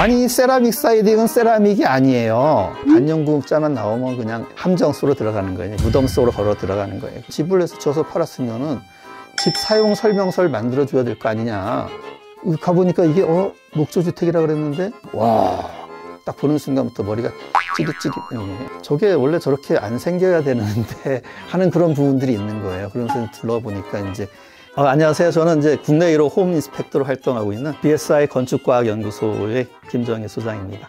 아니 세라믹 사이딩은 세라믹이 아니에요. 음? 반영 구급자만 나오면 그냥 함정 속으로 들어가는 거예요. 무덤 속으로 걸어 들어가는 거예요. 집을 해서 줘서 팔았으면은 집 사용 설명서를 만들어 줘야 될 거 아니냐. 가보니까 이게 어 목조주택이라 그랬는데 와. 딱 보는 순간부터 머리가 찌릿찌릿 예. 저게 원래 저렇게 안 생겨야 되는데 하는 그런 부분들이 있는 거예요. 그러면서 둘러보니까 이제 어, 안녕하세요. 저는 이제 국내 1호 홈 인스펙터로 활동하고 있는 BSI 건축과학연구소의 김정희 소장입니다.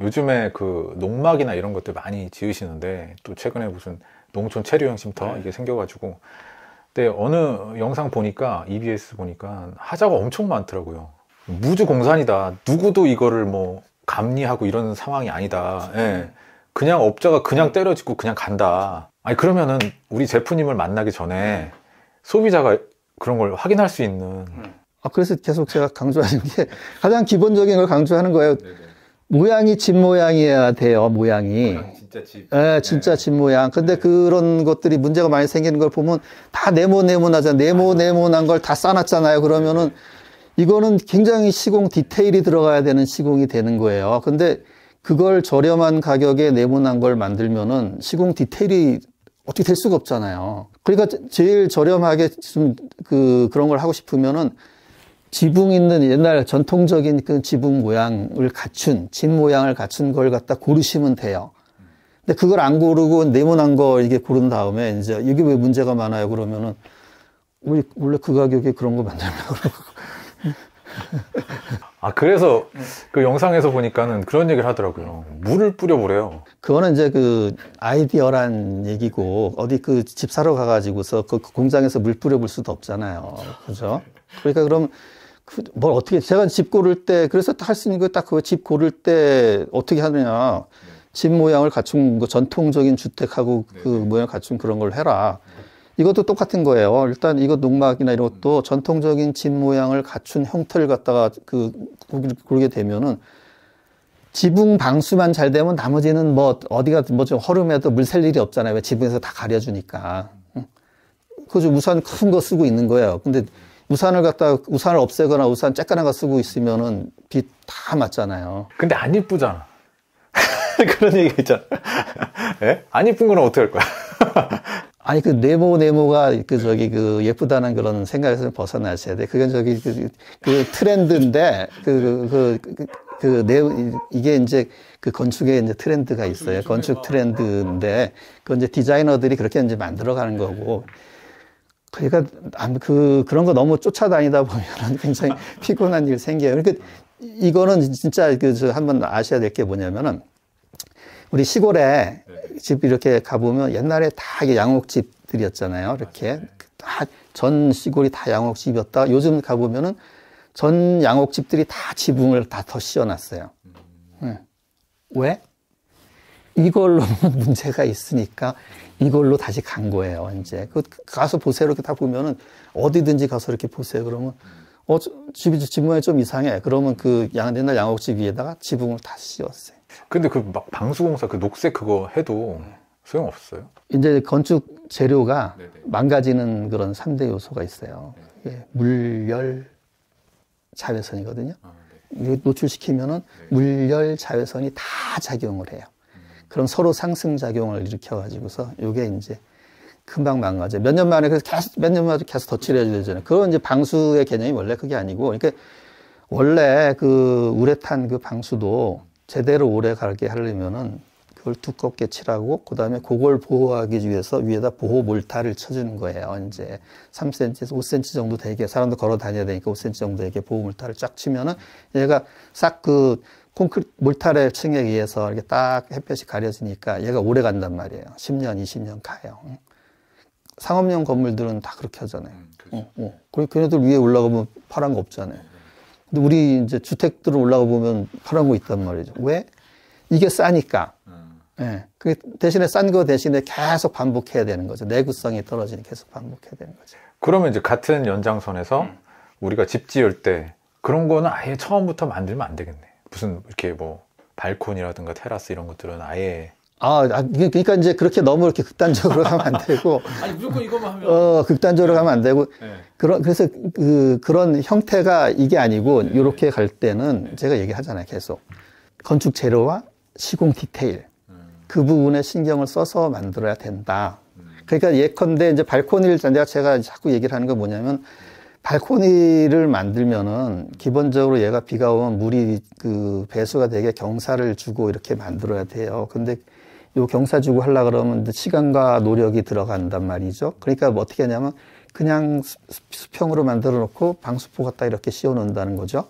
요즘에 그 농막이나 이런 것들 많이 지으시는데 또 최근에 무슨 농촌 체류 형쉼터 네. 이게 생겨가지고 근데 네, 어느 영상 보니까 EBS 보니까 하자가 엄청 많더라고요. 무주 공산이다. 누구도 이거를 뭐 감리하고 이런 상황이 아니다. 예. 그냥 업자가 그냥 때려짓고 그냥 간다. 아니 그러면은 우리 제프님을 만나기 전에 소비자가 그런 걸 확인할 수 있는. 아 그래서 계속 제가 강조하는 게 가장 기본적인 걸 강조하는 거예요. 네네. 네. 모양이 집 모양이어야 돼요, 모양이. 아, 진짜 집. 예, 진짜 네. 집 모양. 근데 네. 그런 것들이 문제가 많이 생기는 걸 보면 다 네모네모나잖아요. 네모네모난 아. 걸다 싸놨잖아요. 그러면은 네. 이거는 굉장히 시공 디테일이 들어가야 되는 시공이 되는 거예요. 근데 그걸 저렴한 가격에 네모난 걸 만들면은 시공 디테일이 어떻게 될 수가 없잖아요. 그러니까 제일 저렴하게 좀 그, 그런 걸 하고 싶으면은 지붕 있는 옛날 전통적인 그 지붕 모양을 갖춘 진 모양을 갖춘 걸 갖다 고르시면 돼요. 근데 그걸 안 고르고 네모난 거 이게 고른 다음에 이제 이게 왜 문제가 많아요? 그러면은 우리 원래 그 가격에 그런 거 만들려고 그러고. 아 그래서 그 영상에서 보니까는 그런 얘기를 하더라고요. 물을 뿌려보래요. 그거는 이제 그 아이디어란 얘기고 어디 그 집 사러 가가지고서 그 공장에서 물 뿌려볼 수도 없잖아요. 그죠? 그러니까 그럼 그뭘 어떻게 제가 집 고를 때 그래서 할 수 있는 거 딱 그거 집 고를 때 어떻게 하느냐 네. 집 모양을 갖춘 거 전통적인 주택하고 네, 그 네. 모양을 갖춘 그런 걸 해라 이것도 똑같은 거예요 일단 이거 농막이나 이런 것도 음. 전통적인 집 모양을 갖춘 형태를 갖다가 그 고르게 되면은 지붕 방수만 잘 되면 나머지는 뭐 어디가 뭐 좀 허름해도 물살 일이 없잖아요 왜 지붕에서 다 가려주니까 그죠 우선큰 거 쓰고 있는 거예요 근데 우산을 갖다 우산을 없애거나 우산 쬐까나가 쓰고 있으면은 빛 다 맞잖아요. 근데 안 이쁘잖아. 그런 얘기 있잖아. 예? 안 이쁜 건 어떻게 할 거야? 아니 그 네모 네모가 그 저기 그 예쁘다는 그런 생각에서 벗어나셔야 돼. 그건 저기 그, 그 트렌드인데 그그그 그, 그, 그, 그, 네, 이게 이제 그 건축에 이제 트렌드가 있어요. 건축 트렌드인데, 그건 이제 디자이너들이 그렇게 이제 만들어가는 거고, 그러니까 그 그런 거 너무 쫓아다니다 보면 굉장히 피곤한 일 생겨요. 그러니까 이거는 진짜 그 한번 아셔야 될 게 뭐냐면은 우리 시골에 네. 집 이렇게 가보면 옛날에 다 이게 양옥집들이었잖아요. 이렇게 아, 네. 다전 시골이 다 양옥집이었다. 요즘 가보면은 전 양옥집들이 다 지붕을 다 더 씌워놨어요. 음. 네. 왜? 이걸로 문제가 있으니까 이걸로 다시 간 거예요, 이제. 그 가서 보세요. 이렇게 다 보면은 어디든지 가서 이렇게 보세요. 그러면 어, 집이 지붕이 좀 이상해. 그러면 그 양, 옛날 양옥집 위에다가 지붕을 다 씌웠어요. 근데 그 막 방수공사 그 녹색 그거 해도 소용없어요? 이제 건축 재료가 네네. 망가지는 그런 3대 요소가 있어요. 네. 예, 물, 열, 자외선이거든요. 아, 네. 노출시키면은 네. 물, 열, 자외선이 다 작용을 해요. 그런 서로 상승작용을 일으켜가지고서 이게 이제 금방 망가져. 몇 년 만에 그래서 계속 몇 년 만에 계속 덧칠해줘야 되잖아요. 그건 이제 방수의 개념이 원래 그게 아니고, 그러니까 원래 그 우레탄 그 방수도 제대로 오래 갈게 하려면은 그걸 두껍게 칠하고 그다음에 그걸 보호하기 위해서 위에다 보호 몰타를 쳐주는 거예요. 이제 3cm에서 5cm 정도 되게 사람도 걸어 다녀야 되니까 5cm 정도 되게 보호 몰타를 쫙 치면은 얘가 싹그 콘크리트 물타래 층에 의해서 이렇게 딱 햇볕이 가려지니까 얘가 오래 간단 말이에요. 10년, 20년 가요. 상업용 건물들은 다 그렇게 하잖아요. 음, 그 어, 어. 그리고 그네들 위에 올라가면 파란 거 없잖아요. 네, 네. 근데 우리 이제 주택들을 올라가 보면 파란 거 있단 말이죠. 왜? 이게 싸니까. 음. 예. 그 대신에 싼 거 대신에 계속 반복해야 되는 거죠. 내구성이 떨어지니 계속 반복해야 되는 거죠. 그러면 이제 같은 연장선에서 음. 우리가 집 지을 때 그런 거는 아예 처음부터 만들면 안 되겠네. 무슨 이렇게 뭐발코니라든가 테라스 이런 것들은 아예 아, 아 그러니까 이제 그렇게 너무 이렇게 극단적으로 가면 안 되고. 아니, 무조건 이것만 하면. 어, 극단적으로 가면 안 되고. 네. 그런, 그래서 그, 그런 형태가 이게 아니고, 네. 이렇게 갈 때는 네. 제가 얘기하잖아요, 계속. 건축 재료와 시공 디테일. 음. 그 부분에 신경을 써서 만들어야 된다. 음. 그러니까 예컨대 이제 발코니를 제가, 제가 자꾸 얘기를 하는 건 뭐냐면, 음. 발코니를 만들면은 기본적으로 얘가 비가 오면 물이 그 배수가 되게 경사를 주고 이렇게 만들어야 돼요. 근데 요 경사 주고 하려 그러면 시간과 노력이 들어간단 말이죠. 그러니까 뭐 어떻게 하냐면 그냥 수평으로 만들어 놓고 방수포 갖다 이렇게 씌워 놓는다는 거죠.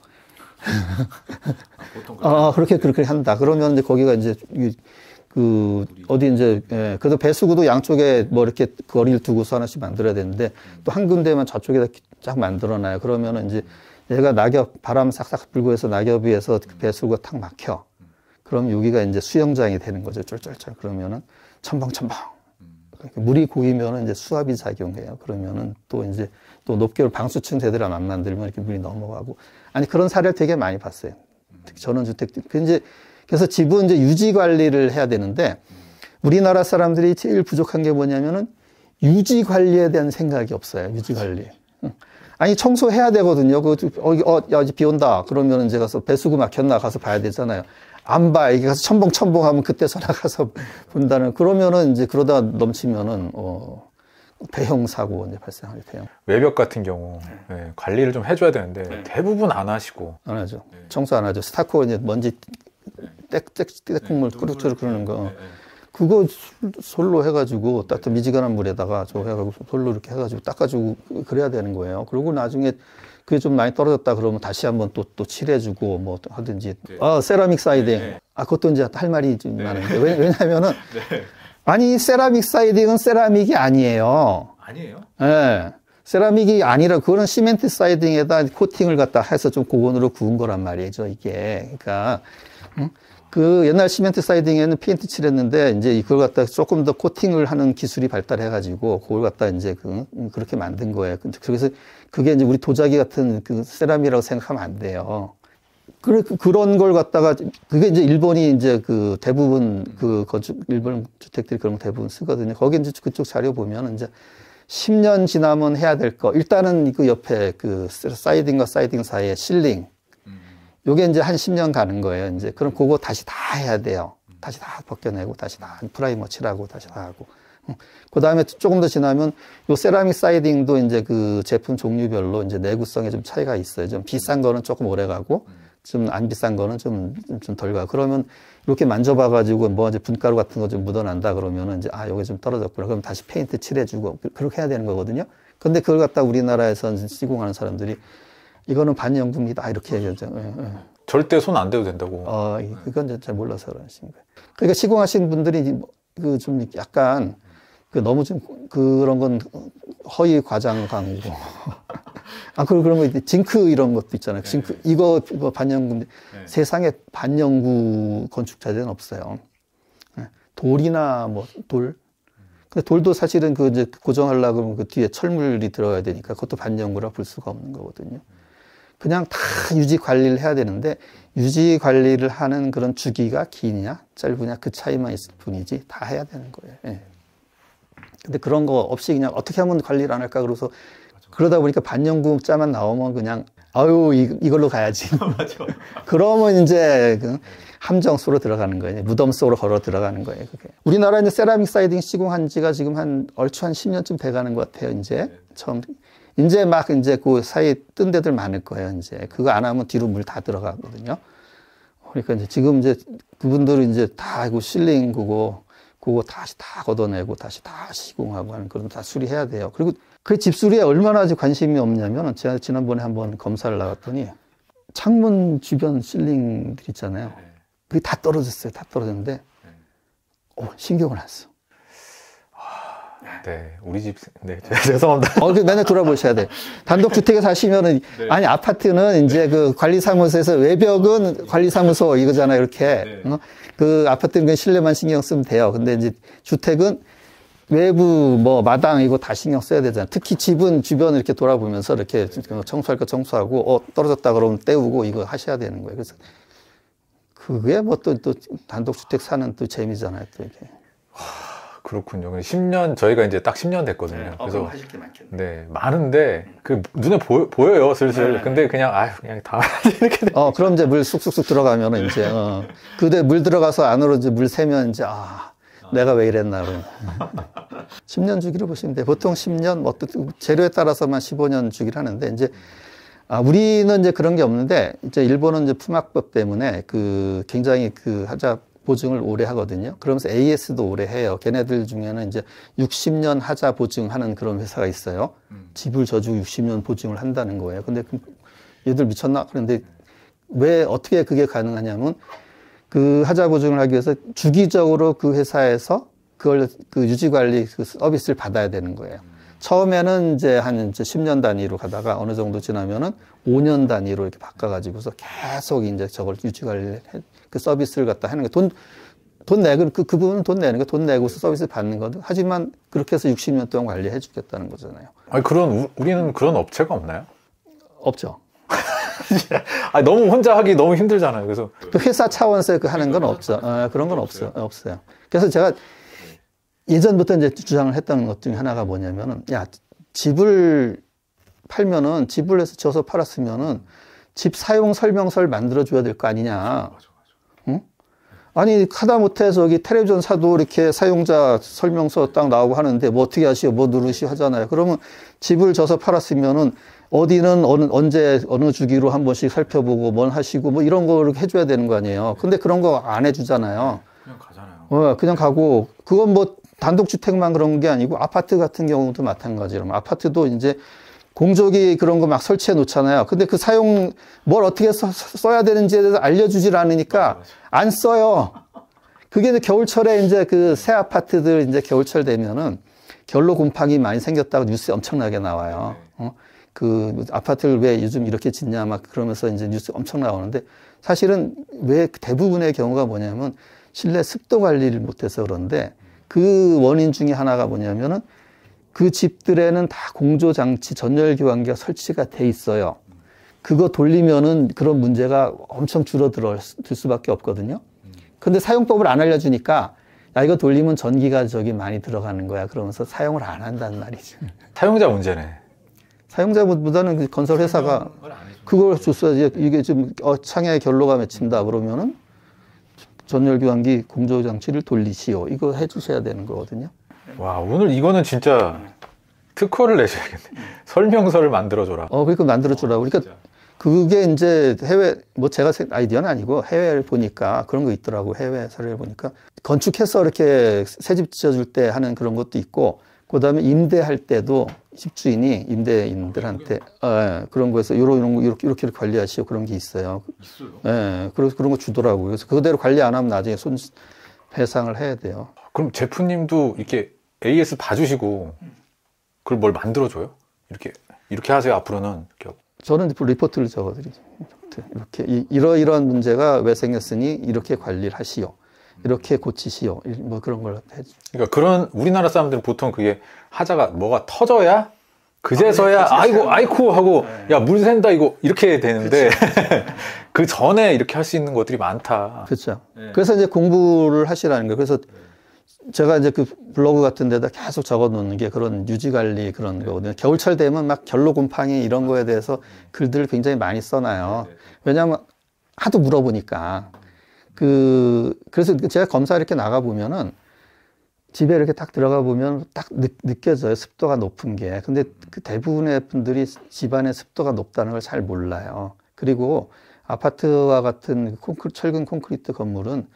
아, 그렇게 어, 그렇게 그렇게 한다. 그러면 이제 거기가 이제 그 어디 이제 예, 그래서 배수구도 양쪽에 뭐 이렇게 거리를 그 두고서 하나씩 만들어야 되는데 또 한 군데만 좌쪽에다 쫙 만들어놔요. 그러면은 이제 얘가 낙엽 바람 싹싹 불고 해서 낙엽 위에서 그 배수구가 탁 막혀. 그럼 여기가 이제 수영장이 되는 거죠. 쫄쫄쫄 그러면은 첨벙첨벙. 그러니까 물이 고이면은 이제 수압이 작용해요. 그러면은 또 이제 또 높게 방수층 제대로 안 만들면 이렇게 물이 넘어가고 아니 그런 사례를 되게 많이 봤어요. 특히 전원주택 그 이제 그래서 집은 이제 유지 관리를 해야 되는데 우리나라 사람들이 제일 부족한 게 뭐냐면은 유지 관리에 대한 생각이 없어요. 유지 관리. 아니 청소해야 되거든요. 그 어, 어, 야, 비 온다. 그러면 이제 가서 배수구 막혔나 가서 봐야 되잖아요. 안 봐. 이게 가서 첨벙첨벙 하면 그때서 나가서 본다는. 그러면은 이제 그러다 넘치면은 어 대형 사고 이제 발생하게 돼요. 외벽 같은 경우 네, 관리를 좀 해줘야 되는데 네. 대부분 안 하시고 안 하죠. 청소 안 하죠. 스타코 이제 먼지 네. 떼떼국물 네, 끓여서 그러는 거. 네, 그거 솔로 해가지고 따뜻한 미지근한 물에다가 저 해가지고 솔로 이렇게 해가지고 닦아주고 그래야 되는 거예요. 그리고 나중에 그게 좀 많이 떨어졌다 그러면 다시 한번 또, 또 칠해주고 뭐 하든지. 아, 세라믹 사이딩. 아, 그것도 이제 할 말이 좀 많은데. 왜, 냐면은 아니, 세라믹 사이딩은 세라믹이 아니에요. 아니에요? 예. 네. 세라믹이 아니라 그거는 시멘트 사이딩에다 코팅을 갖다 해서 좀고건으로 구운 거란 말이죠, 이게. 그러니까 그 옛날 시멘트 사이딩에는 페인트 칠했는데 이제 이걸 갖다 조금 더 코팅을 하는 기술이 발달해가지고 그걸 갖다 이제 그, 음, 그렇게 만든 거예요. 근데 그래서 그게 이제 우리 도자기 같은 그 세라미라고 생각하면 안 돼요. 그, 래 그, 그런 걸 갖다가 그게 이제 일본이 이제 그 대부분 그 건축 일본 주택들이 그런 거 대부분 쓰거든요. 거기 이제 그쪽 자료 보면 이제 10년 지나면 해야 될 거. 일단은 그 옆에 그 사이딩과 사이딩 사이에 실링 요게 이제 한 10년 가는 거예요. 이제 그럼 그거 다시 다 해야 돼요. 다시 다 벗겨내고 다시 다 프라이머 칠하고 다시 다 하고. 그 다음에 조금 더 지나면 요 세라믹 사이딩도 이제 그 제품 종류별로 이제 내구성에 좀 차이가 있어요. 좀 비싼 거는 조금 오래 가고 좀 안 비싼 거는 좀 좀 덜 가. 그러면 이렇게 만져봐가지고 뭐 이제 분가루 같은 거 좀 묻어난다 그러면은 이제 아 요게 좀 떨어졌구나. 그럼 다시 페인트 칠해주고 그렇게 해야 되는 거거든요. 근데 그걸 갖다 우리나라에서 시공하는 사람들이 이거는 반영구입니다. 이렇게 얘기하죠. 음. 예, 예. 절대 손 안 대도 된다고. 어, 그건 잘 몰라서 그러신 거예요. 그러니까 시공하신 분들이 뭐 그좀 약간 그 너무 좀 그런 건 허위 과장 광고. 아, 그리고 그런 거 있지. 징크 이런 것도 있잖아요. 네. 징크. 이거, 이거 반영구. 네. 세상에 반영구 건축자재는 없어요. 예. 돌이나 뭐 돌. 근데 돌도 사실은 그 이제 고정하려고 그러면 그 뒤에 철물이 들어가야 되니까 그것도 반영구라 볼 수가 없는 거거든요. 그냥 다 유지 관리를 해야 되는데 유지 관리를 하는 그런 주기가 기냐 짧으냐 그 차이만 있을 뿐이지 다 해야 되는 거예요. 예. 근데 그런 거 없이 그냥 어떻게 하면 관리를 안 할까 그러서 그러다 보니까 반영구자만 나오면 그냥 아유 이, 걸로 가야지. 그러면 이제 그 함정 속으로 들어가는 거예요. 무덤 속으로 걸어 들어가는 거예요. 그게. 우리나라 이제 세라믹 사이딩 시공한 지가 지금 한 얼추 한 10년쯤 돼가는 것 같아요. 이제 네. 처음 이제 막 이제 그 사이 에뜬 데들 많을 거예요. 이제 그거 안 하면 뒤로 물 다 들어가거든요. 그러니까 이제 지금 이제 그분들은 이제 다그 실링 그거 그거 다시 다 걷어내고 다시 다 시공하고 하는 그런 다 수리해야 돼요. 그리고 그 집수리에 얼마나 관심이 없냐면 제가 지난번에 한번 검사를 나갔더니 창문 주변 실링들 있잖아요. 네. 그게 다 떨어졌어요. 다 떨어졌는데 네. 어, 신경을 안 써. 네, 우리 집, 네, 네. 죄송합니다. 어, 그 맨날 돌아보셔야 돼. 단독주택에 사시면은, 네. 아니, 아파트는 이제 네. 그 관리사무소에서 외벽은 관리사무소 이거잖아, 이렇게. 네. 어? 그 아파트는 그냥 실내만 신경 쓰면 돼요. 근데 이제 주택은 외부 뭐 마당 이거 다 신경 써야 되잖아. 특히 집은 주변 을 이렇게 돌아보면서 이렇게 청소할 거 청소하고, 어, 떨어졌다 그러면 때우고 이거 하셔야 되는 거예요. 그래서 그게 뭐 또, 또 단독주택 사는 또 재미잖아요, 또 이게. 그렇군요. 10년 저희가 이제 딱 10년 됐거든요. 네, 어, 그래서 어, 하실 게 많겠네. 네, 많은데 그 눈에 보, 여요 슬슬. 네, 근데 그냥 아유 그냥 다 이렇게. 어, 그럼 이제 물 쑥쑥쑥 들어가면 은 네. 이제 어. 그대물 들어가서 안으로 이제 물 새면 이제 아, 아. 내가 왜 이랬나 그 10년 주기로 보시면 돼 보통 10년 뭐, 어떤 재료에 따라서만 15년 주기를 하는데 이제 아, 우리는 이제 그런 게 없는데 이제 일본은 이제 품학법 때문에 그 굉장히 그 하자 보증을 오래 하거든요. 그러면서 AS도 오래 해요. 걔네들 중에는 이제 60년 하자 보증하는 그런 회사가 있어요. 집을 저주 60년 보증을 한다는 거예요. 근데 그 얘들 미쳤나? 그런데 왜 어떻게 그게 가능하냐면 그 하자 보증을 하기 위해서 주기적으로 그 회사에서 그걸 그 유지 관리 그 서비스를 받아야 되는 거예요. 처음에는 이제 한 이제 10년 단위로 가다가 어느 정도 지나면은 5년 단위로 이렇게 바꿔가지고서 계속 이제 저걸 유지 관리를 그 서비스를 갖다 하는 게 돈, 돈 내고, 그, 그분은 돈 내는 거, 돈 내고서 비스 받는 거든. 하지만 그렇게 해서 60년 동안 관리해 주겠다는 거잖아요. 아니, 그런, 우리는 그런 업체가 없나요? 없죠. 아 너무 혼자 하기 너무 힘들잖아요. 그래서 그 회사 차원에서 그 하는 건 없죠. 아, 그런 건 없어요. 없어요. 그래서 제가 예전부터 이제 주장을 했던 것 중에 하나가 뭐냐면은 야 집을 팔면은 집을 해서 지어서 팔았으면은 집 사용 설명서를 만들어 줘야 될 거 아니냐. 아니 하다못해 서여기 텔레비전 사도 이렇게 사용자 설명서 딱 나오고 하는데 뭐 어떻게 하시오 뭐 누르시 하잖아요 그러면 집을 져서 팔았으면은 어디는 어느, 언제 어느 주기로 한 번씩 살펴보고 뭘 하시고 뭐 이런 거를 해줘야 되는 거 아니에요 근데 그런 거 안 해주잖아요 그냥 가잖아요 어, 그냥 가고 그건 뭐 단독주택만 그런 게 아니고 아파트 같은 경우도 마찬가지로 아파트도 이제 공조기 그런 거 막 설치해 놓잖아요. 근데 그 사용 뭘 어떻게 써, 써야 되는지에 대해서 알려주질 않으니까 안 써요. 그게 이제 겨울철에 이제 그 새 아파트들 이제 겨울철 되면은 결로 곰팡이 많이 생겼다고 뉴스에 엄청나게 나와요. 네. 어? 그 아파트를 왜 요즘 이렇게 짓냐 막 그러면서 이제 뉴스 엄청 나오는데 사실은 왜 대부분의 경우가 뭐냐면 실내 습도 관리를 못해서 그런데 그 원인 중에 하나가 뭐냐면은 그 집들에는 다 공조 장치 전열 기관기가 설치가 돼 있어요. 그거 돌리면은 그런 문제가 엄청 줄어들 수밖에 없거든요. 근데 사용법을 안 알려주니까 야 이거 돌리면 전기가 저기 많이 들어가는 거야 그러면서 사용을 안 한다는 말이죠. 사용자 문제네. 사용자보다는 그 건설 회사가 그걸 줬어야지 이게 지금 어, 창야의 결로가 맺힌다 그러면은 전열 기관기 공조 장치를 돌리시오 이거 해주셔야 되는 거거든요. 와 오늘 이거는 진짜 특허를 내셔야겠네. 설명서를 만들어줘라. 어, 그니까 만들어줘라. 어, 그러니까 그게 이제 해외 뭐 제가 아이디어는 아니고 해외를 보니까 그런 거 있더라고 해외 사례를 보니까 건축해서 이렇게 새 집 지어줄 때 하는 그런 것도 있고 그다음에 임대할 때도 집주인이 임대인들한테 어, 예, 그런 거에서 요런 이런 거 이렇게 이렇게 관리하시오 그런 게 있어요. 있어요. 예, 그래서 그런 거 주더라고요. 그래서 그대로 관리 안 하면 나중에 손 배상을 해야 돼요. 그럼 제프님도 이렇게 AS 봐주시고 그걸 뭘 만들어줘요? 이렇게 이렇게 하세요 앞으로는 이렇게. 저는 뭐 리포트를 적어드리죠 이렇게, 이렇게. 이러이러한 문제가 왜 생겼으니 이렇게 관리를 하시오 이렇게 고치시오 뭐 그런 걸 해주. 그러니까 그런 우리나라 사람들은 보통 그게 하자가 뭐가 터져야 그제서야 아, 네, 이고 아이쿠 하고 네. 야물 샌다 이거 이렇게 되는데 그렇죠. 그 전에 이렇게 할 수 있는 것들이 많다. 그렇죠. 네. 그래서 이제 공부를 하시라는 거예요. 그래서 제가 이제 그 블로그 같은 데다 계속 적어 놓는 게 그런 유지 관리 그런 네. 거거든요. 겨울철 되면 막 결로 곰팡이 이런 거에 아. 대해서 글들을 굉장히 많이 써놔요. 네, 네. 왜냐하면 하도 물어보니까. 그, 그래서 제가 검사 이렇게 나가보면은 집에 이렇게 딱 들어가 보면 딱 느, 껴져요 습도가 높은 게. 근데 그 대부분의 분들이 집안의 습도가 높다는 걸 잘 몰라요. 그리고 아파트와 같은 그 콘크리, 철근 콘크리트 건물은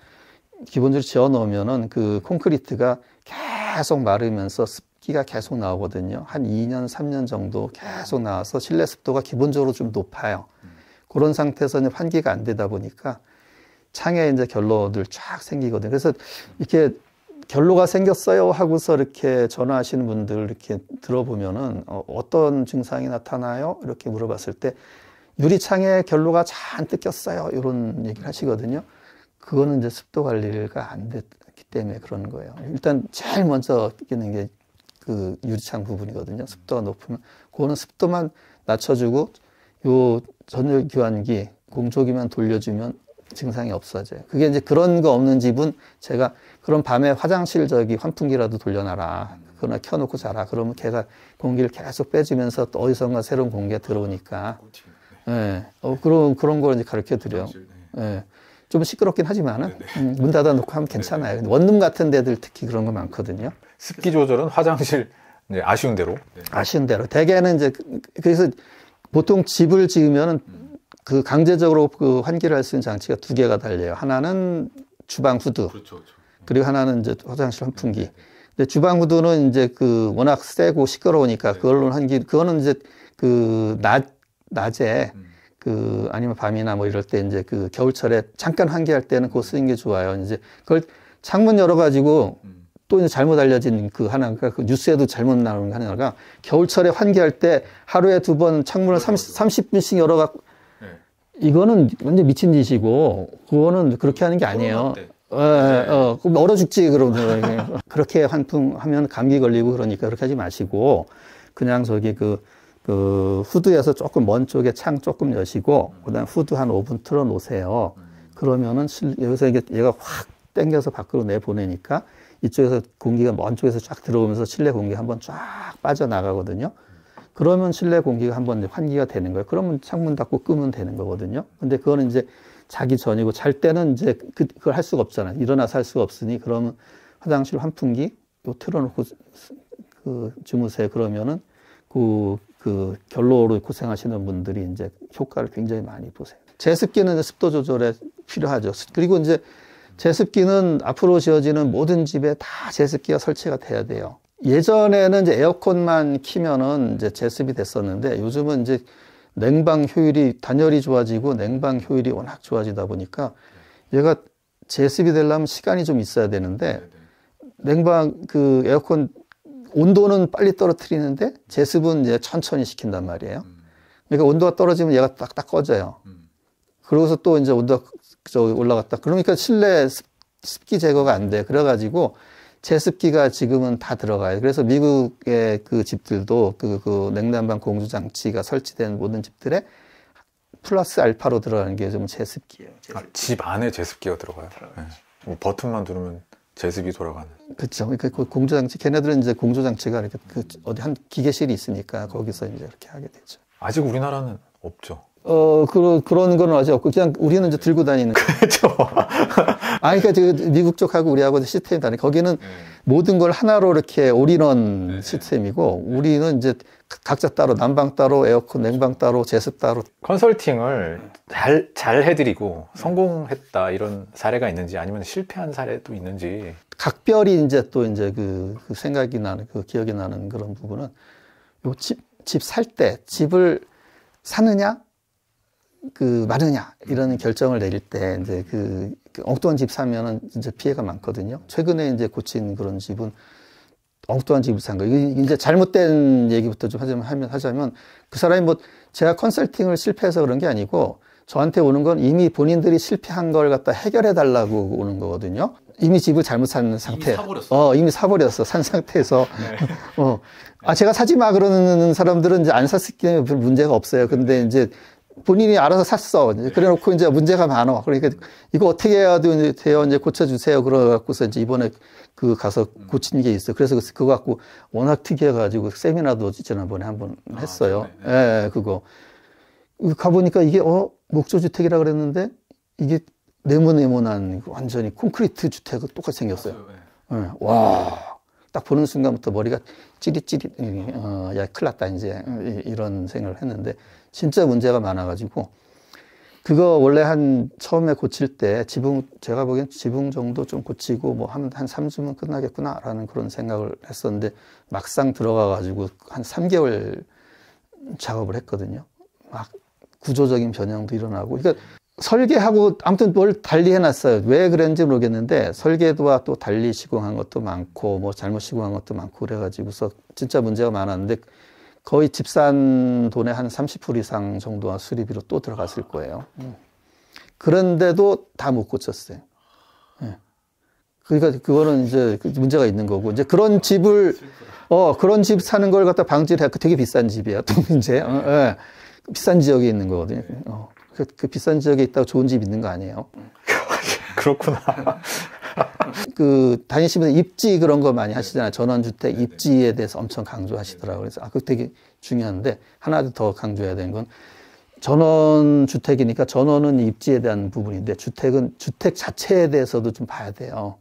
기본적으로 지어 놓으면은 그 콘크리트가 계속 마르면서 습기가 계속 나오거든요. 한 2년, 3년 정도 계속 나와서 실내 습도가 기본적으로 좀 높아요. 그런 상태에서 는 환기가 안 되다 보니까 창에 이제 결로들 쫙 생기거든요. 그래서 이렇게 결로가 생겼어요 하고서 이렇게 전화하시는 분들 이렇게 들어보면은 어, 어떤 증상이 나타나요? 이렇게 물어봤을 때 유리창에 결로가 잔뜩 꼈어요. 이런 얘기를 하시거든요. 그거는 이제 습도 관리가 안 됐기 때문에 그런 거예요. 일단 제일 먼저 끼는 게 그 유리창 부분이거든요. 습도가 높으면 그거는 습도만 낮춰주고 요 전열 기환기 공조기만 돌려주면 증상이 없어져요. 그게 이제 그런 거 없는 집은 제가 그런 밤에 화장실 저기 환풍기라도 돌려놔라. 그러나 켜놓고 자라. 그러면 걔가 공기를 계속 빼주면서 또 어디선가 새로운 공기가 들어오니까. 어, 네. 예. 네. 어, 그런, 그런 걸 이제 가르쳐 드려요. 네. 예. 네. 좀 시끄럽긴 하지만 네, 네. 음, 문 닫아놓고 하면 괜찮아요. 네네. 원룸 같은 데들 특히 그런 거 많거든요. 습기 조절은 화장실 이제 아쉬운 대로. 네. 아쉬운 대로. 대개는 이제 그래서 보통 집을 지으면 그 강제적으로 그 환기를 할 수 있는 장치가 두 개가 달려요. 하나는 주방 후드. 그렇죠, 그렇죠. 그리고 하나는 이제 화장실 환풍기. 근데 주방 후드는 이제 그 워낙 세고 시끄러우니까 그걸로 환기 그거는 이제 그 낮 낮에 음. 그 아니면 밤이나 뭐 이럴 때 이제 그 겨울철에 잠깐 환기할 때는 그거 쓰는 게 좋아요. 이제 그걸 창문 열어 가지고 또 이제 잘못 알려진 그 하나가 그러니까 그 뉴스에도 잘못 나오는 하나가 겨울철에 환기할 때 하루에 두 번 창문을 30, 30분씩 열어 갖고 이거는 완전 미친 짓이고 그거는 그렇게 하는 게 아니에요. 예, 예, 네. 어, 어, 그 얼어 죽지 그러면 그렇게 환풍하면 감기 걸리고 그러니까 그렇게 하지 마시고 그냥 저기 그그 후드에서 조금 먼 쪽에 창 조금 여시고 그다음 후드 한 5분 틀어 놓으세요. 그러면은 여기서 이게 얘가 확 당겨서 밖으로 내 보내니까 이쪽에서 공기가 먼 쪽에서 쫙 들어오면서 실내 공기 한번 쫙 빠져나가거든요. 그러면 실내 공기가 한번 환기가 되는 거예요. 그러면 창문 닫고 끄면 되는 거거든요. 근데 그거는 이제 자기 전이고 잘 때는 이제 그, 그걸 할 수가 없잖아요. 일어나서 할 수가 없으니 그러면 화장실 환풍기 요 틀어놓고 그 주무세요. 그러면은 그그 결로로 고생하시는 분들이 이제 효과를 굉장히 많이 보세요. 제습기는 습도 조절에 필요하죠. 그리고 이제 제습기는 앞으로 지어지는 모든 집에 다 제습기가 설치가 돼야 돼요. 예전에는 이제 에어컨만 키면은 이제 제습이 됐었는데 요즘은 이제 냉방 효율이 단열이 좋아지고 냉방 효율이 워낙 좋아지다 보니까 얘가 제습이 되려면 시간이 좀 있어야 되는데 네, 네. 냉방 그 에어컨 온도는 빨리 떨어뜨리는데 제습은 이제 천천히 시킨단 말이에요. 그러니까 온도가 떨어지면 얘가 딱딱 꺼져요. 그러고서 또 이제 온도가 그, 올라갔다. 그러니까 실내 습기 제거가 안 돼. 그래가지고 제습기가 지금은 다 들어가요. 그래서 미국의 그 집들도 그, 그 냉난방 공조 장치가 설치된 모든 집들에 플러스 알파로 들어가는 게 좀 제습기예요. 아, 제습기. 아, 집 안에 제습기가 들어가요? 네. 뭐 버튼만 누르면 제습이 돌아가는. 그렇죠. 그러니까 그 공조 장치 걔네들은 이제 공조 장치가 이렇게 그 어디 한 기계실이 있으니까 거기서 이제 그렇게 하게 되죠. 아직 우리나라는 없죠. 어, 그, 그런 거는 아직 없고, 그냥 우리는 이제 들고 다니는. 그렇죠. 아, 그러니까 그 미국 쪽하고 우리하고 시스템이 다르니, 거기는 음. 모든 걸 하나로 이렇게 올인원 네. 시스템이고 우리는 이제 각자 따로 난방 따로 에어컨 냉방 따로 제습 따로 컨설팅을 잘, 잘 해드리고 네. 성공했다 이런 사례가 있는지 아니면 실패한 사례도 있는지 각별히 이제 또 이제 그, 그 생각이 나는 그 기억이 나는 그런 부분은 요집집 살 때 집을 사느냐 그 마느냐 이런 결정을 내릴 때 이제 그 엉뚱한 집 사면은 이제 피해가 많거든요. 최근에 이제 고친 그런 집은 엉뚱한 집을 산 거예요. 이제 잘못된 얘기부터 좀 하자면, 하자면 그 사람이 뭐 제가 컨설팅을 실패해서 그런 게 아니고 저한테 오는 건 이미 본인들이 실패한 걸 갖다 해결해 달라고 오는 거거든요. 이미 집을 잘못 산 상태. 이미 사버렸어. 어, 이미 사버렸어. 산 상태에서. 네. 어. 아, 제가 사지 마 그러는 사람들은 이제 안 샀기 때문에 별 문제가 없어요. 근데 이제 본인이 알아서 샀어. 이제 그래놓고 이제 문제가 많아 그러니까 이거 어떻게 해야 돼요? 이제 고쳐주세요. 그래갖고서 이제 이번에 그 가서 고친 게 있어. 그래서 그, 그거 갖고 워낙 특이해가지고 세미나도 지난번에 한번 아, 했어요. 아, 예, 그거. 그 가보니까 이게 어 목조주택이라 그랬는데 이게 네모네모난 완전히 콘크리트 주택과 똑같이 생겼어요. 네. 와. 딱 보는 순간부터 머리가 찌릿찌릿, 어, 야, 큰일 났다, 이제. 이런 생각을 했는데, 진짜 문제가 많아가지고 그거 원래 한 처음에 고칠 때 지붕 제가 보기엔 지붕 정도 좀 고치고 뭐 한한 한 3주면 끝나겠구나라는 그런 생각을 했었는데 막상 들어가 가지고 한 3개월 작업을 했거든요. 막 구조적인 변형도 일어나고 그러니까 설계하고 아무튼 뭘 달리 해놨어요. 왜 그랬는지 모르겠는데 설계도와 또 달리 시공한 것도 많고 뭐 잘못 시공한 것도 많고 그래가지고서 진짜 문제가 많았는데 거의 집산 돈의 한 30% 이상 정도가 수리비로 또 들어갔을 거예요. 음. 그런데도 다 못 고쳤어요. 예. 그러니까 그거는 이제 그 문제가 있는 거고 이제 그런 집을 어 그런 집 사는 걸 갖다 방지를 해그 되게 비싼 집이야 또 이제 어, 예. 비싼 지역에 있는 거거든요. 어, 그, 그 비싼 지역에 있다고 좋은 집 있는 거 아니에요? 그렇구나. 그 다니시면서 입지 그런 거 많이 하시잖아요. 전원주택 네, 네. 입지에 대해서 엄청 강조하시더라고요. 그래서 아, 그거 되게 중요한데 하나 더 강조해야 되는 건 전원주택이니까 전원은 입지에 대한 부분인데 주택은 주택 자체에 대해서도 좀 봐야 돼요.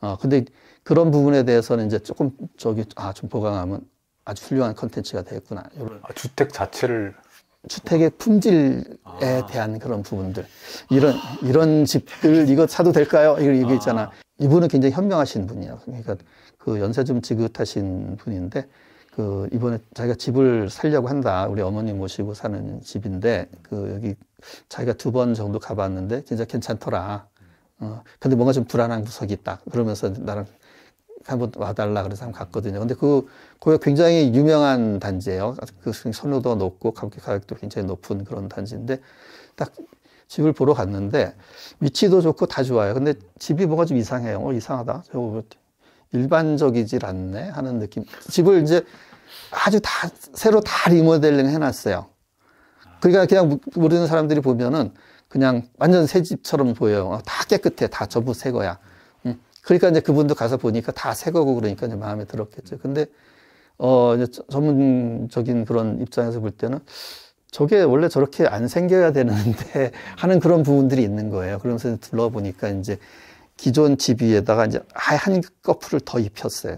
어, 근데 그런 부분에 대해서는 이제 조금 저기 아, 좀 보강하면 아주 훌륭한 컨텐츠가 되겠구나. 이런. 아, 주택 자체를 주택의 품질에 아. 대한 그런 부분들 이런 아. 이런 집들 이거 사도 될까요? 이거 이게 아. 있잖아. 아. 이분은 굉장히 현명하신 분이에요. 그러니까 그 연세 좀 지긋하신 분인데 그 이번에 자기가 집을 살려고 한다. 우리 어머니 모시고 사는 집인데 그 여기 자기가 두 번 정도 가봤는데 진짜 괜찮더라. 어, 근데 뭔가 좀 불안한 구석이 있다. 그러면서 나랑 한번 와달라 그래서 한번 갔거든요. 근데 그, 거기 굉장히 유명한 단지예요. 그 선호도가 높고 가격, 가격도 굉장히 높은 그런 단지인데 딱 집을 보러 갔는데 위치도 좋고 다 좋아요. 근데 집이 뭐가 좀 이상해요. 어, 이상하다. 저거 뭐 일반적이질 않네 하는 느낌. 집을 이제 아주 다, 새로 다 리모델링 해놨어요. 그러니까 그냥 모르는 사람들이 보면은 그냥 완전 새 집처럼 보여요. 어, 다 깨끗해. 다 전부 새 거야. 그러니까 이제 그분도 가서 보니까 다 새 거고 그러니까 이제 마음에 들었겠죠. 근데 어 이제 전문적인 그런 입장에서 볼 때는 저게 원래 저렇게 안 생겨야 되는데 하는 그런 부분들이 있는 거예요. 그러면서 둘러보니까 이제 기존 집 위에다가 이제 하얀 커플을 더 입혔어요.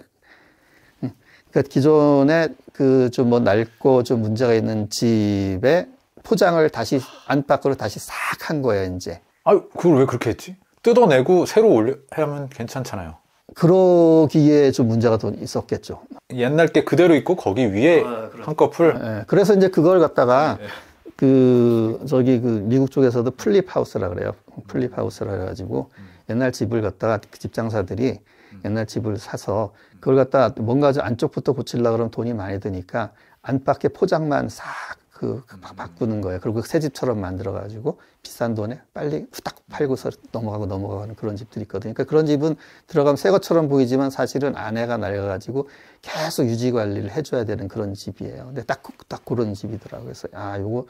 그러니까 기존에 그 좀 뭐 낡고 좀 문제가 있는 집에 포장을 다시 안팎으로 다시 싹 한 거예요, 이제. 아, 그걸 왜 그렇게 했지? 뜯어내고 새로 올려 하면 괜찮잖아요. 그러기에 좀 문제가 좀 있었겠죠. 옛날 게 그대로 있고 거기 위에 아, 그렇죠. 한꺼풀. 예, 그래서 이제 그걸 갖다가 예. 그 저기 그 미국 쪽에서도 플립 하우스라 그래요. 플립 하우스라 해가지고 옛날 집을 갖다가 그집 장사들이 음. 옛날 집을 사서 그걸 갖다 뭔가 좀 안쪽부터 고치려 그러면 돈이 많이 드니까 안팎에 포장만 싹 그, 그 바꾸는 거예요. 그리고 새 집처럼 만들어가지고 비싼 돈에 빨리 후딱 팔고서 넘어가고 넘어가는 그런 집들이 있거든요. 그러니까 그런 집은 들어가면 새 것처럼 보이지만 사실은 아내가 낡아가지고 계속 유지 관리를 해줘야 되는 그런 집이에요. 근데 딱, 딱 그런 집이더라고요. 그래서 아, 요거,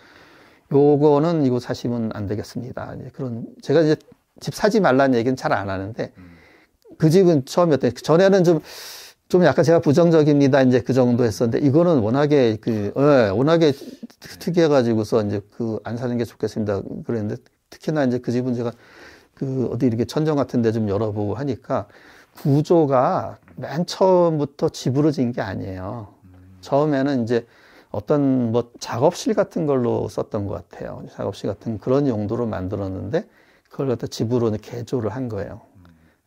요거는 이거 사시면 안 되겠습니다. 그런, 제가 이제 집 사지 말라는 얘기는 잘 안 하는데 음. 그 집은 처음이었대. 전에는 좀좀 약간 제가 부정적입니다. 이제 그 정도 했었는데 이거는 워낙에 그 예, 워낙에 특이해 가지고서 이제 그 안 사는 게 좋겠습니다. 그랬는데 특히나 이제 그 집은 제가 그 어디 이렇게 천정 같은 데 좀 열어보고 하니까 구조가 맨 처음부터 집으로 진 게 아니에요. 처음에는 이제 어떤 뭐 작업실 같은 걸로 썼던 것 같아요. 작업실 같은 그런 용도로 만들었는데 그걸 갖다 집으로 개조를 한 거예요.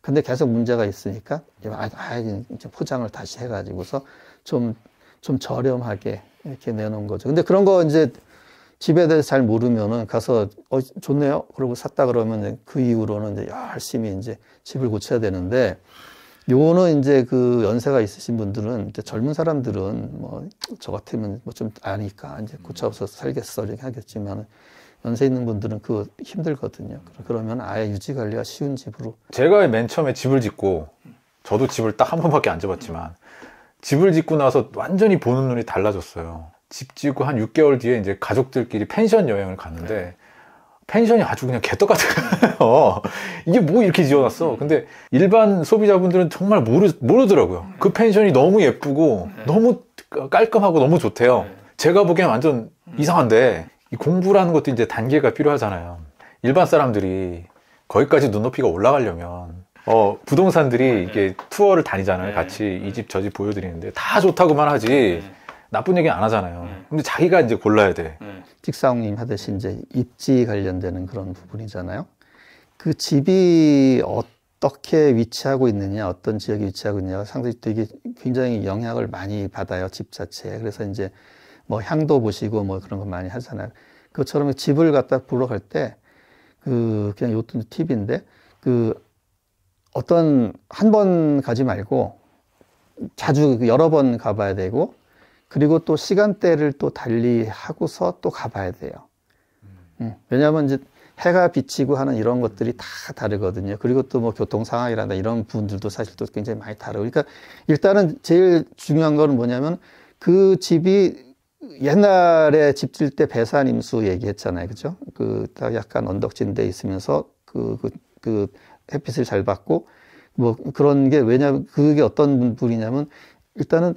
근데 계속 문제가 있으니까 아, 아, 이제 포장을 다시 해가지고서 좀, 좀 저렴하게 이렇게 내놓은 거죠. 근데 그런 거 이제 집에 대해서 잘 모르면은 가서 어, 좋네요. 그러고 샀다 그러면 그 이후로는 이제 열심히 이제 집을 고쳐야 되는데 요거는 이제 그 연세가 있으신 분들은 이제 젊은 사람들은 뭐 저 같으면 뭐 좀 아니까 이제 고쳐서 살겠어 이렇게 하겠지만 은 연세 있는 분들은 그거 힘들거든요. 그러면 아예 유지 관리가 쉬운 집으로. 제가 맨 처음에 집을 짓고 저도 집을 딱 한 번밖에 안 잡았지만 집을 짓고 나서 완전히 보는 눈이 달라졌어요. 집 짓고 한 6개월 뒤에 이제 가족들끼리 펜션 여행을 갔는데 펜션이 아주 그냥 개떡같아요. 이게 뭐 이렇게 지어놨어. 근데 일반 소비자분들은 정말 모르, 모르더라고요. 그 펜션이 너무 예쁘고 너무 깔끔하고 너무 좋대요. 제가 보기엔 완전 이상한데 공부라는 것도 이제 단계가 필요하잖아요. 일반 사람들이 거기까지 눈높이가 올라가려면 어, 부동산들이 네. 이게 투어를 다니잖아요. 네. 같이 네. 이집 저 집 보여드리는데 다 좋다고만 하지 나쁜 얘기 안 하잖아요. 근데 자기가 이제 골라야 돼. 찍사웅님 하듯이 이제 입지 관련되는 그런 부분이잖아요. 그 집이 어떻게 위치하고 있느냐, 어떤 지역에 위치하고 있느냐 상당히 되게 굉장히 영향을 많이 받아요. 집 자체에. 그래서 이제 뭐 향도 보시고 뭐 그런 거 많이 하잖아요. 그처럼 집을 갖다 보러 갈 때그 그냥 요것도 팁인데 그 어떤 한 번 가지 말고 자주 그 여러 번 가봐야 되고 그리고 또 시간대를 또 달리 하고서 또 가봐야 돼요. 음. 예. 왜냐하면 이제 해가 비치고 하는 이런 것들이 다 다르거든요. 그리고 또 뭐 교통 상황이라든가 이런 부분들도 사실 또 굉장히 많이 다르고. 그러니까 일단은 제일 중요한 거는 뭐냐면 그 집이 옛날에 집 짓을 때 배산 임수 얘기했잖아요. 그죠? 그, 딱 약간 언덕진 데 있으면서 그, 그, 그 햇빛을 잘 받고 뭐 그런 게 왜냐면 그게 어떤 분이냐면 일단은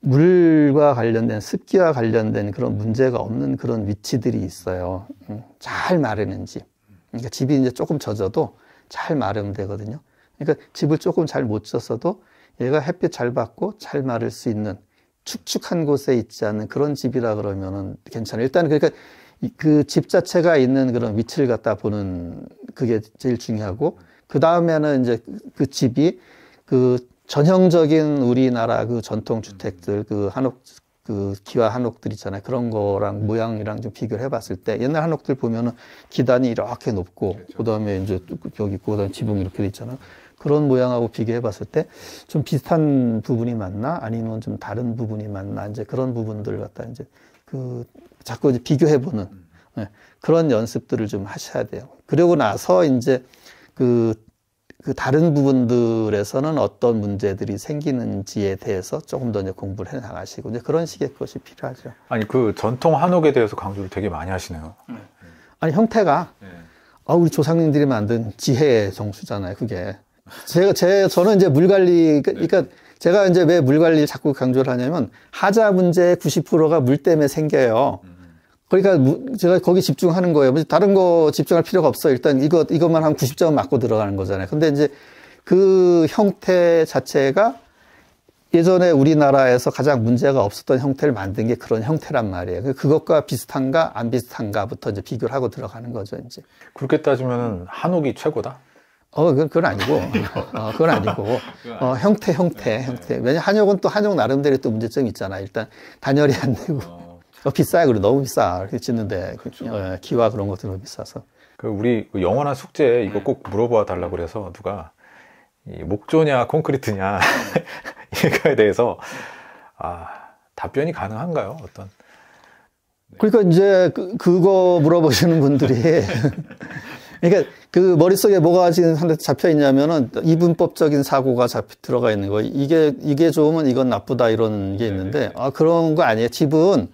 물과 관련된 습기와 관련된 그런 문제가 없는 그런 위치들이 있어요. 음, 잘 마르는 집. 그러니까 집이 이제 조금 젖어도 잘마름 되거든요. 그러니까 집을 조금 잘 못 젖어도 얘가 햇빛 잘 받고 잘 마를 수 있는 축축한 곳에 있지 않은 그런 집이라 그러면은 괜찮아요. 일단 그러니까 그 집 자체가 있는 그런 위치를 갖다 보는 그게 제일 중요하고 그 다음에는 이제 그, 그 집이 그 전형적인 우리나라 그 전통 주택들 그 한옥 그 기와 한옥들 있잖아요. 그런 거랑 모양이랑 좀 비교를 해봤을 때 옛날 한옥들 보면은 기단이 이렇게 높고 그렇죠. 그다음에 이제 그 여기 고 그다음에 지붕 이렇게 돼 있잖아요. 그런 모양하고 비교해 봤을 때 좀 비슷한 부분이 맞나 아니면 좀 다른 부분이 맞나 이제 그런 부분들 갖다 이제 그 자꾸 이제 비교해 보는 네, 예, 그런 연습들을 좀 하셔야 돼요. 그러고 나서 이제 그, 그 다른 부분들에서는 어떤 문제들이 생기는지에 대해서 조금 더 이제 공부를 해 나가시고 이제 그런 식의 것이 필요하죠. 아니 그 전통 한옥에 대해서 강조를 되게 많이 하시네요. 네. 아니 형태가 네. 아 우리 조상님들이 만든 지혜의 정수잖아요. 그게 제가 제 저는 이제 물 관리 그러니까 네. 제가 이제 왜 물 관리를 자꾸 강조를 하냐면 하자 문제의 90%가 물 때문에 생겨요. 음. 그러니까 제가 거기 집중하는 거예요. 다른 거 집중할 필요가 없어. 일단 이것 이것만 한 90점 맞고 들어가는 거잖아요. 근데 이제 그 형태 자체가 예전에 우리나라에서 가장 문제가 없었던 형태를 만든 게 그런 형태란 말이에요. 그것과 비슷한가 안 비슷한가부터 이제 비교를 하고 들어가는 거죠, 이제. 그렇게 따지면 한옥이 최고다. 어, 그건, 그건 아니고. 어, 그건 아니고. 어, 형태, 형태, 네, 형태. 왜냐, 한약은 또 한약 나름대로 또 문제점이 있잖아. 일단, 단열이 안 되고. 어. 어, 비싸요. 그리고 너무 비싸. 이렇게 짓는데. 그렇죠. 어, 기와 그런 것들은 비싸서. 그, 우리 그 영원한 숙제 이거 네. 꼭 물어봐 달라고 그래서 누가, 이 목조냐, 콘크리트냐, 이거에 대해서, 아, 답변이 가능한가요? 어떤. 그러니까 이제 그, 그거 물어보시는 분들이 그러니까 그 머릿속에 뭐가 지금 잡혀 있냐면은 이분법적인 사고가 잡혀 들어가 있는 거예요. 이게, 이게 좋으면 이건 나쁘다 이런 게 있는데, 아, 그런 거 아니에요. 집은,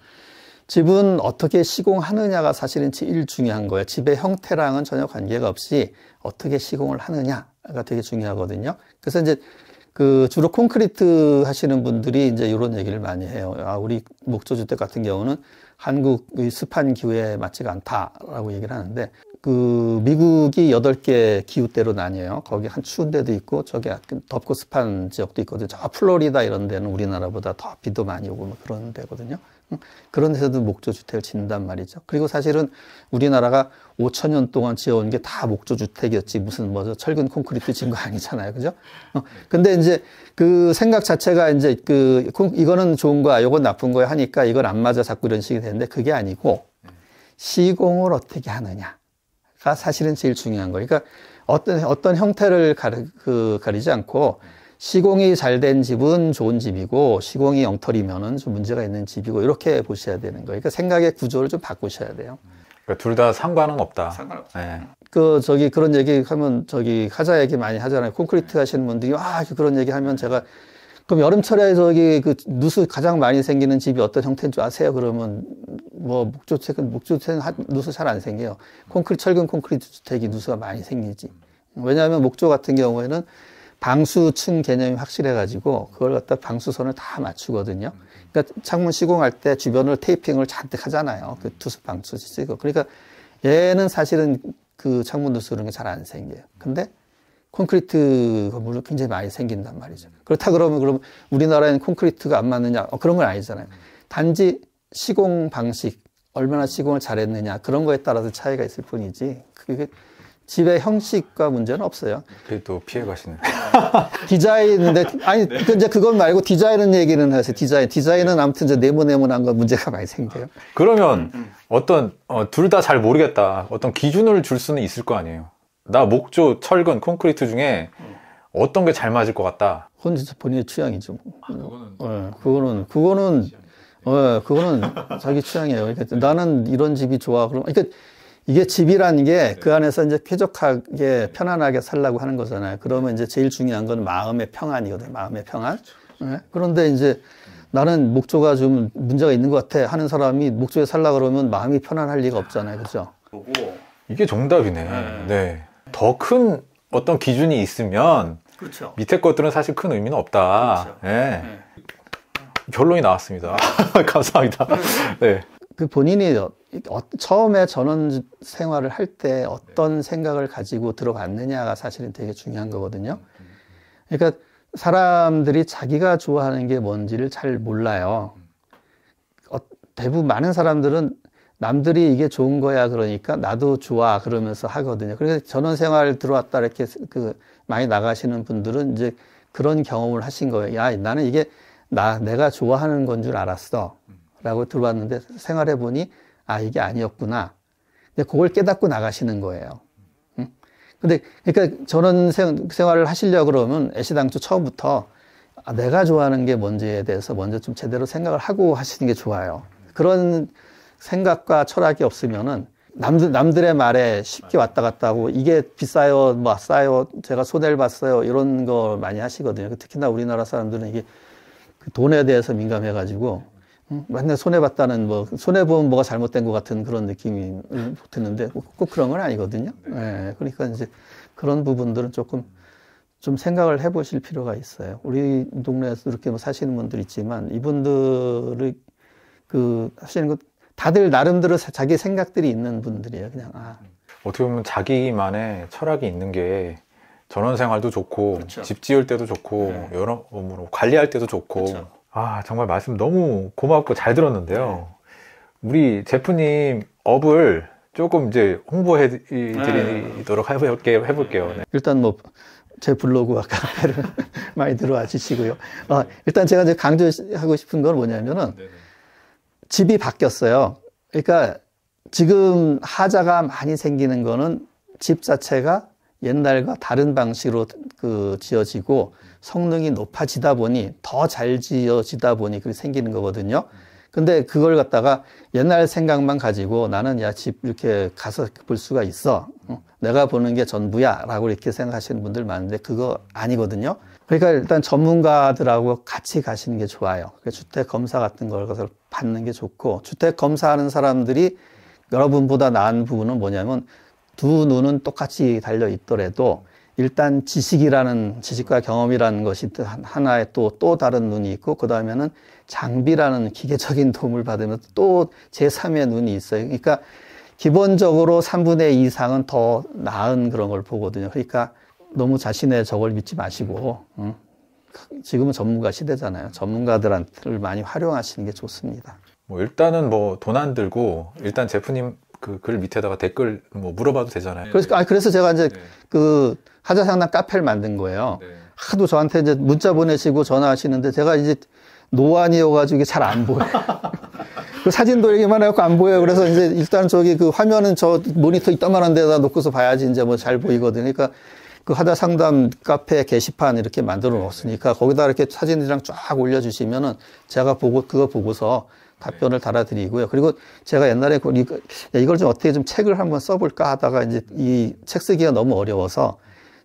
집은 어떻게 시공하느냐가 사실은 제일 중요한 거예요. 집의 형태랑은 전혀 관계가 없이 어떻게 시공을 하느냐가 되게 중요하거든요. 그래서 이제 그 주로 콘크리트 하시는 분들이 이제 이런 얘기를 많이 해요. 아, 우리 목조주택 같은 경우는 한국의 습한 기후에 맞지가 않다라고 얘기를 하는데 그 미국이 여덟 개 기후대로 나뉘어요. 거기 한 추운 데도 있고 저기 아, 그 덥고 습한 지역도 있거든요. 저 플로리다 이런 데는 우리나라보다 더 비도 많이 오고 뭐 그런 데거든요. 그런 데서도 목조주택을 짓는단 말이죠. 그리고 사실은 우리나라가 5천 년 동안 지어온 게 다 목조주택이었지 무슨 뭐 철근 콘크리트 진거 아니잖아요. 그죠? 어, 근데 이제 그 생각 자체가 이제 그 이거는 좋은 거야, 이건 나쁜 거야 하니까 이걸 안 맞아 자꾸 이런 식이 되는데 그게 아니고 시공을 어떻게 하느냐. 가 사실은 제일 중요한 거예요. 그러니까 어떤 어떤 형태를 가리, 그, 가리지 않고 시공이 잘 된 집은 좋은 집이고 시공이 영털이면은 좀 문제가 있는 집이고 이렇게 보셔야 되는 거예요. 그러니까 생각의 구조를 좀 바꾸셔야 돼요. 그러니까 둘다 상관은 없다. 상관없다. 네. 그 저기 그런 얘기 하면 저기 하자 얘기 많이 하잖아요. 콘크리트 하시는 분들이 와 그런 얘기 하면 제가 그럼 여름철에 저기 그 누수 가장 많이 생기는 집이 어떤 형태인 줄 아세요? 그러면 뭐 목조 책은 목조 책택은 누수 잘 안 생겨요. 콘크리트 철근 콘크리트 주택이 누수가 많이 생기지. 왜냐하면 목조 같은 경우에는 방수층 개념이 확실해가지고 그걸 갖다 방수선을 다 맞추거든요. 그러니까 창문 시공할 때 주변을 테이핑을 잔뜩 하잖아요. 그 투수 방수 쓰고. 그러니까 얘는 사실은 그 창문 누수 그런 게 잘 안 생겨요. 근데 콘크리트 건물도 굉장히 많이 생긴단 말이죠. 그렇다 그러면 그럼 우리나라에는 콘크리트가 안 맞느냐? 어, 그런 건 아니잖아요. 단지 시공 방식, 얼마나 시공을 잘했느냐 그런 거에 따라서 차이가 있을 뿐이지 그게 집의 형식과 문제는 없어요. 그래도 피해 가시는 디자인인데 아니 네. 그 이제 그건 말고 디자인은 얘기는 하세요. 디자인 디자인은 아무튼 이제 네모네모난 건 문제가 많이 생겨요. 그러면 어떤 어, 둘 다 잘 모르겠다. 어떤 기준을 줄 수는 있을 거 아니에요. 나 목조, 철근, 콘크리트 중에 어떤 게 잘 맞을 것 같다. 혼자서 본인의 취향이죠. 뭐. 아, 그거는. 네, 그거는, 그거는, 네, 그거는 자기 취향이에요. 그러니까 네. 나는 이런 집이 좋아. 그럼, 그러니까 이게 집이라는 게그 네. 안에서 이제 쾌적하게, 편안하게 살라고 하는 거잖아요. 그러면 이제 제일 중요한 건 마음의 평안이거든요. 마음의 평안. 네? 그런데 이제 나는 목조가 좀 문제가 있는 것 같아 하는 사람이 목조에 살라 그러면 마음이 편안할 리가 없잖아요. 그죠? 이게 정답이네. 네. 네. 더큰 어떤 기준이 있으면 그렇죠. 밑에 것들은 사실 큰 의미는 없다. 그렇죠. 예. 네. 결론이 나왔습니다. 감사합니다. 네. 네. 그 본인이 어, 어 처음에 전원 생활을 할 때 어떤 생각을 가지고 들어갔느냐가 사실은 되게 중요한 거거든요. 그러니까 사람들이 자기가 좋아하는 게 뭔지를 잘 몰라요. 어, 대부분 많은 사람들은 남들이 이게 좋은 거야 그러니까 나도 좋아 그러면서 하거든요. 그래서 전원생활 들어왔다 이렇게 그 많이 나가시는 분들은 이제 그런 경험을 하신 거예요. 야 나는 이게 나 내가 좋아하는 건 줄 알았어라고 들어왔는데 생활해 보니 아 이게 아니었구나. 근데 그걸 깨닫고 나가시는 거예요. 응? 근데 그러니까 전원 생활을 하시려 그러면 애시당초 처음부터 아, 내가 좋아하는 게 뭔지에 대해서 먼저 좀 제대로 생각을 하고 하시는 게 좋아요. 그런 생각과 철학이 없으면은 남들, 남들의 말에 쉽게 왔다 갔다 하고 이게 비싸요, 뭐 싸요, 제가 손해를 봤어요 이런 거 많이 하시거든요. 특히나 우리나라 사람들은 이게 그 돈에 대해서 민감해가지고 음, 맨날 손해 봤다는 뭐 손해 보면 뭐가 잘못된 것 같은 그런 느낌이 붙었는데꼭 그런 건 아니거든요. 네. 예, 그러니까 이제 그런 부분들은 조금 좀 생각을 해보실 필요가 있어요. 우리 동네에서 이렇게 뭐 사시는 분들 있지만 이분들을그 하시는 것 그 다들 나름대로 자기 생각들이 있는 분들이에요. 그냥 아. 어떻게 보면 자기만의 철학이 있는 게 전원 생활도 좋고 그렇죠. 집 지을 때도 좋고 네. 여러 몸으로 뭐, 뭐, 관리할 때도 좋고 그렇죠. 아 정말 말씀 너무 고맙고 잘 들었는데요. 네. 우리 제프님 업을 조금 이제 홍보해 네. 드리도록 해볼게요. 해볼게요. 네. 네. 일단 뭐 제 블로그 와 카페를 많이 들어와 주시고요. 아, 일단 제가 이제 강조하고 싶은 건 뭐냐면은 네, 집이 바뀌었어요. 그러니까 지금 하자가 많이 생기는 거는 집 자체가 옛날과 다른 방식으로 그 지어지고 성능이 높아지다 보니 더 잘 지어지다 보니 그게 생기는 거거든요. 근데 그걸 갖다가 옛날 생각만 가지고 나는 야 집 이렇게 가서 볼 수가 있어. 어, 내가 보는 게 전부야. 라고 이렇게 생각하시는 분들 많은데 그거 아니거든요. 그러니까 일단 전문가들하고 같이 가시는 게 좋아요. 그러니까 주택 검사 같은 걸 것을 받는 게 좋고 주택 검사하는 사람들이 여러분보다 나은 부분은 뭐냐면 두 눈은 똑같이 달려 있더라도 일단 지식이라는 지식과 경험이라는 것이 하나의 또또 다른 눈이 있고 그 다음에는 장비라는 기계적인 도움을 받으면 또 제3의 눈이 있어요. 그러니까 기본적으로 3분의 2 이상은 더 나은 그런 걸 보거든요. 그러니까 너무 자신의 저걸 믿지 마시고 응? 어? 지금은 전문가 시대잖아요. 전문가들한테를 많이 활용하시는 게 좋습니다. 뭐 일단은 뭐 돈 안 들고 일단 제프님 그 글 밑에다가 댓글 뭐 물어봐도 되잖아요. 네. 그래서 아 그래서 제가 이제 네. 그 하자상담 카페를 만든 거예요. 네. 하도 저한테 이제 문자 보내시고 전화하시는데 제가 이제 노안이어가지고 잘 안 보여. 그 사진 돌리기만 해갖고 안 보여요. 그래서 네. 이제 일단 저기 그 화면은 저 모니터 있따만한 데다 놓고서 봐야지 이제 뭐 잘 보이거든요. 그러니까 그 하다 상담 카페 게시판 이렇게 만들어 놓았으니까 거기다 이렇게 사진이랑 쫙 올려주시면은 제가 보고 그거 보고서 답변을 달아드리고요. 그리고 제가 옛날에 그 이걸 좀 어떻게 좀 책을 한번 써볼까 하다가 이제 이 책 쓰기가 너무 어려워서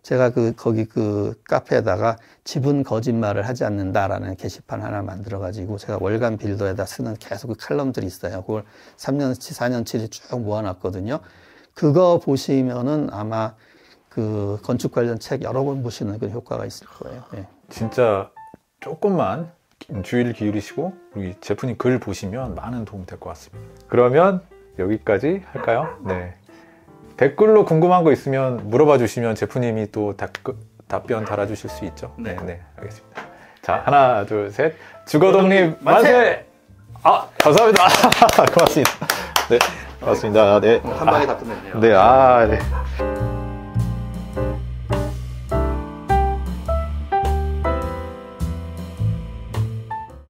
제가 그 거기 그 카페에다가 집은 거짓말을 하지 않는다라는 게시판 하나 만들어 가지고 제가 월간 빌더에다 쓰는 계속 그 칼럼들이 있어요. 그걸 3년치 4년치를 쭉 모아놨거든요. 그거 보시면은 아마 그 건축 관련 책 여러 권 보시는 그런 효과가 있을 거예요. 네. 진짜 조금만 주의를 기울이시고 우리 제프님 글 보시면 많은 도움될 것 같습니다. 그러면 여기까지 할까요? 네. 댓글로 궁금한 거 있으면 물어봐 주시면 제프님이 또 댓글, 답변 달아주실 수 있죠. 네. 네, 네, 알겠습니다. 자, 하나, 둘, 셋. 주거 독립 만세! 아, 감사합니다. 고맙습니다. 네, 고맙습니다. 네. 한 방에 다 아. 끝냈네요. 네, 아, 네.